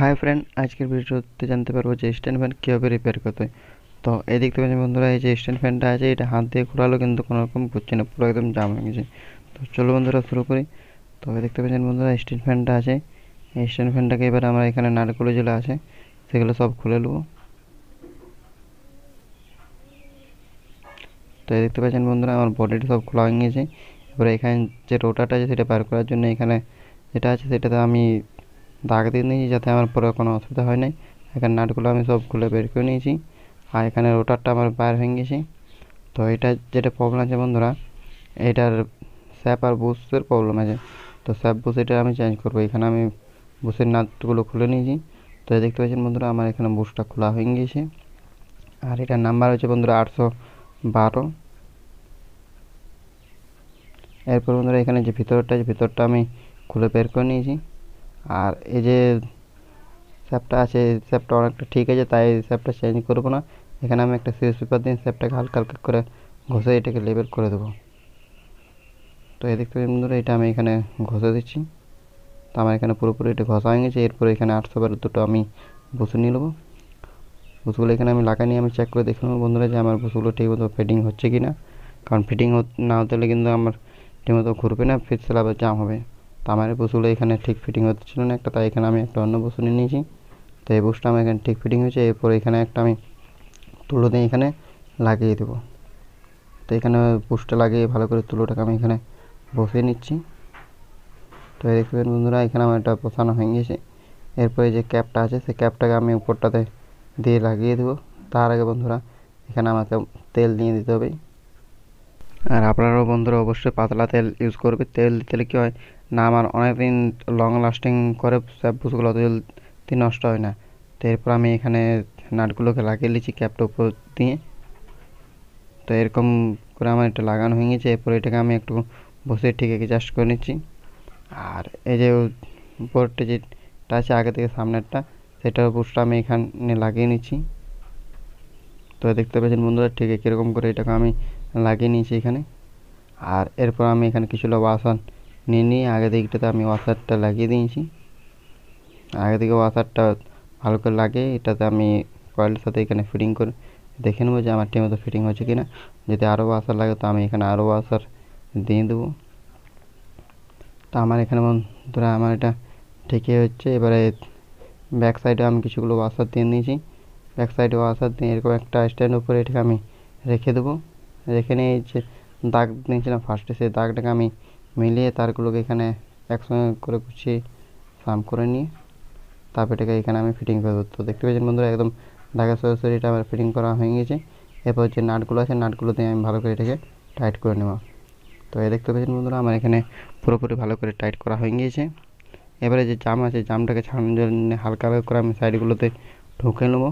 hi friend আজকের ভিডিওতে জানতে পারবো যে স্ট্যান্ড ফ্যান কীভাবে রিপেয়ার করতে হয় তো এই দেখতে পাচ্ছেন বন্ধুরা এই যে স্ট্যান্ড ফ্যানটা আছে এটা হাত দিয়ে ঘোরালো কিন্তু কোনো রকম করছে না পুরো একদম জাম হয়ে গেছে তো চলো বন্ধুরা শুরু করি তো দেখতে পাচ্ছেন বন্ধুরা স্ট্যান্ড ফ্যানটা আছে এই স্ট্যান্ড ফ্যানটাকে এবার আমরা এখানে নারকোল যেগুলো আছে সেগুলো সব খুলে নেবো তো এই দেখতে পাচ্ছেন বন্ধুরা আমার বডিটা সব খোলা হয়ে গেছে এবার এখানে যে রোটাটা আছে সেটা বার করার জন্য এখানে যেটা আছে সেটাতে আমি দাগ দিয়ে নিয়েছি যাতে আমার পরে কোনো অসুবিধা হয় নাই এখানে নাটগুলো আমি সব খুলে বের করে নিয়েছি আর এখানে রোটারটা আমার বাইর হয়ে গেছে তো এটা যেটা প্রবলেম আছে বন্ধুরা এটার স্যাপ আর বুসের প্রবলেম আছে তো স্যাপ বুস এটা আমি চেঞ্জ করবো এখানে আমি বুসের নাটগুলো খুলে নিয়েছি তো দেখতে পাচ্ছেন বন্ধুরা আমার এখানে বুসটা খোলা হয়ে গিয়েছে আর এটার নাম্বার হচ্ছে বন্ধুরা আটশো বারো এরপর বন্ধুরা এখানে যে ভিতরটা যে ভিতরটা আমি খুলে বের করে নিয়েছি আর এই যে স্যাপটা আছে স্যাপটা অনেকটা ঠিক আছে তাই স্যাপটা চেঞ্জ করবো না এখানে আমি একটা সিরিজ পেপার দিয়ে স্যাপটাকে হালকা হালকা করে ঘষে এটাকে লেবেল করে দেবো তো এদিক থেকে বন্ধুরা এটা আমি এখানে ঘষে দিচ্ছি তো আমার এখানে পুরোপুরি এটা ঘষা হয়ে গেছে এরপরে এখানে আটশো বারো দুটো আমি বসু নিয়ে নেবো বুসগুলো এখানে আমি লাগাই নিয়ে আমি চেক করে দেখে নেবো বন্ধুরা যে আমার ঠিক ঠিকমতো ফিটিং হচ্ছে কি না কারণ ফিটিং না হতে হলে কিন্তু আমার ঠিকমতো ঘুরবে না ফিট সেলাবে জাম হবে তামারের আমার এখানে ঠিক ফিটিং হচ্ছিল না একটা তাই এখানে আমি একটা অন্য বসু নিয়ে নিয়েছি তো এই বসুটা আমার এখানে ঠিক ফিটিং হয়েছে এরপর এখানে একটা আমি তুলো দিয়ে এখানে লাগিয়ে দেবো তো এখানে বসুটা লাগিয়ে ভালো করে তুলোটাকে আমি এখানে বসিয়ে নিচ্ছি তো দেখতে বন্ধুরা এখানে আমার একটা বসানো হয়ে গেছে এরপরে যে ক্যাপটা আছে সেই ক্যাপটাকে আমি উপরটাতে দিয়ে লাগিয়ে দেবো তার আগে বন্ধুরা এখানে আমাকে তেল নিয়ে দিতে হবে আর আপনারাও বন্ধুরা অবশ্যই পাতলা তেল ইউজ করবে তেল দিতে কী হয় না আমার অনেক দিন লং লাস্টিং করে বুটগুলো অত জলদি নষ্ট হয় না তো এরপর আমি এখানে নাটগুলোকে লাগিয়ে নিয়েছি ক্যাপটা উপর দিয়ে তো এরকম করে আমার এটা লাগানো হয়ে গেছে এরপর এটাকে আমি একটু বসে ঠিক অ্যাডজাস্ট করে নিচ্ছি আর এই যে উপরটা যেটা আছে আগে থেকে সামনেরটা সেটার উপরটা আমি এখানে লাগিয়ে নিচ্ছি তো দেখতে পাচ্ছেন বন্ধুরা ঠিক কীরকম করে এটাকে আমি লাগিয়ে নিয়েছি এখানে আর এরপর আমি এখানে কিছু বাসন নিয়ে নিয়ে আগে দিকটাতে আমি ওয়াশারটা লাগিয়ে দিয়েছি আগে দিকে ওয়াশারটা ভালো করে লাগে এটাতে আমি কয়েলের সাথে এখানে ফিটিং করে দেখে নেবো যে আমার মতো ফিটিং হচ্ছে কি না যদি আরও ওয়াশার লাগে তো আমি এখানে আরও ওয়াশার দিয়ে দেবো তো আমার এখানে বন্ধুরা আমার এটা ঠিকই হচ্ছে এবারে ব্যাক সাইডে আমি কিছুগুলো ওয়াশার দিয়ে নিয়েছি ব্যাক সাইডে ওয়াশার দিয়ে এরকম একটা স্ট্যান্ড উপরে এটাকে আমি রেখে দেবো রেখে নিয়ে যে দাগ নিয়েছিলাম ফার্স্টে সেই দাগটাকে আমি মিলিয়ে তারগুলোকে এখানে একসঙ্গে করে কুচিয়ে ফার্ম করে নিয়ে তারপর এটাকে এখানে আমি ফিটিং করে দেবো দেখতে পাচ্ছেন বন্ধুরা একদম ঢাকা সরাসরি এটা আমার ফিটিং করা হয়ে গেছে এরপর যে নাটগুলো আছে নাটগুলো দিয়ে আমি ভালো করে এটাকে টাইট করে নেব তো এই দেখতে পাচ্ছেন বন্ধুরা আমার এখানে পুরোপুরি ভালো করে টাইট করা হয়ে গিয়েছে এবারে যে জাম আছে জামটাকে ছাড়ানোর জন্য হালকা হালকা করে আমি সাইডগুলোতে ঢুকে নেবো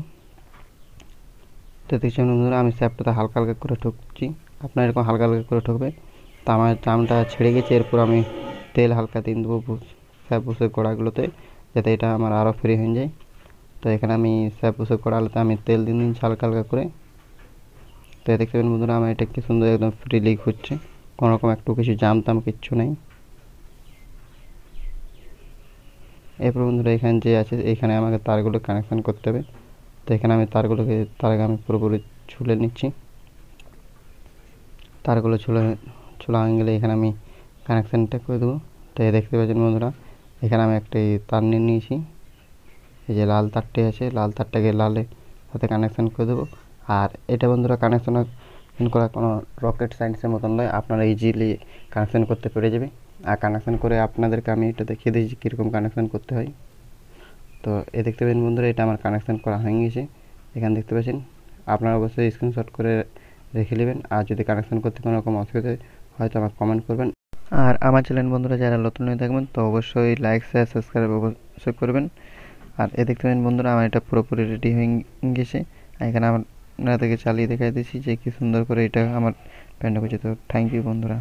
তো দেখছেন বন্ধুরা আমি স্যাপটাতে হালকা হালকা করে ঠুকছি আপনার এরকম হালকা হালকা করে ঠুকবেন তা আমার ছেড়ে গেছে এরপর আমি তেল হালকা দিন দেবো স্যাপুসের কড়াগুলোতে যাতে এটা আমার আরও ফ্রি হয়ে যায় তো এখানে আমি স্যাপুসের কড়াগুলোতে আমি তেল দিন দিন হালকা হালকা করে তো দেখতে পাবেন বন্ধুরা আমার এটা কি সুন্দর একদম ফ্রি লিক হচ্ছে কোনোরকম একটু কিছু জামতাম কিচ্ছু নেই এরপর বন্ধুরা এখানে যে আছে এখানে আমাকে তারগুলো কানেকশান করতে হবে তো এখানে আমি তারগুলোকে তারকে আমি পুরোপুরি ছুলে নিচ্ছি তারগুলো ছুলে চলে হয়ে গেলে এখানে আমি কানেকশানটা করে দেবো তাই দেখতে পাচ্ছেন বন্ধুরা এখানে আমি একটি তার নিয়ে নিয়েছি এই যে লাল তারটি আছে লাল তারটাকে লালে সাথে কানেকশান করে দেবো আর এটা বন্ধুরা কানেকশান করা কোনো রকেট সায়েন্সের মতন নয় আপনারা ইজিলি কানেকশান করতে পেরে যাবে আর কানেকশান করে আপনাদেরকে আমি এটা দেখিয়ে দিয়েছি কীরকম কানেকশান করতে হয় তো এ দেখতে পাচ্ছেন বন্ধুরা এটা আমার কানেকশান করা হয়ে গেছে এখানে দেখতে পাচ্ছেন আপনারা অবশ্যই স্ক্রিনশট করে রেখে নেবেন আর যদি কানেকশান করতে কোনো রকম অসুবিধা হয় হয়তো আমার কমেন্ট করবেন আর আমার চ্যানেল বন্ধুরা যারা নতুন হয়ে থাকবেন তো অবশ্যই লাইক শেয়ার সাবস্ক্রাইব অবশ্যই করবেন আর এ দেখতে পাবেন বন্ধুরা আমার এটা পুরোপুরি রেডি হয়ে গেছে এখানে আমার আপনাদেরকে চালিয়ে দেখাই দিচ্ছি যে কি সুন্দর করে এটা আমার প্যান্টটা করছে তো থ্যাংক ইউ বন্ধুরা